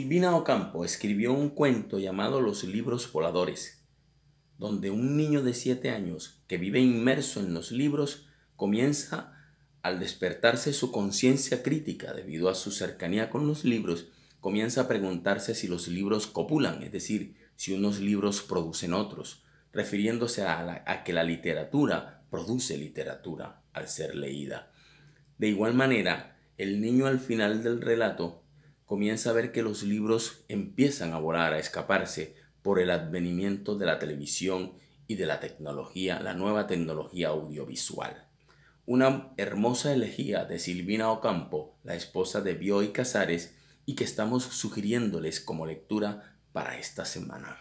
Silvina Ocampo escribió un cuento llamado Los libros voladores, donde un niño de siete años que vive inmerso en los libros comienza al despertarse su conciencia crítica debido a su cercanía con los libros, comienza a preguntarse si los libros copulan, es decir, si unos libros producen otros, refiriéndose a que la literatura produce literatura al ser leída. De igual manera, el niño al final del relato comienza a ver que los libros empiezan a volar, a escaparse por el advenimiento de la televisión y de la tecnología, la nueva tecnología audiovisual. Una hermosa elegía de Silvina Ocampo, la esposa de y Casares, y que estamos sugiriéndoles como lectura para esta semana.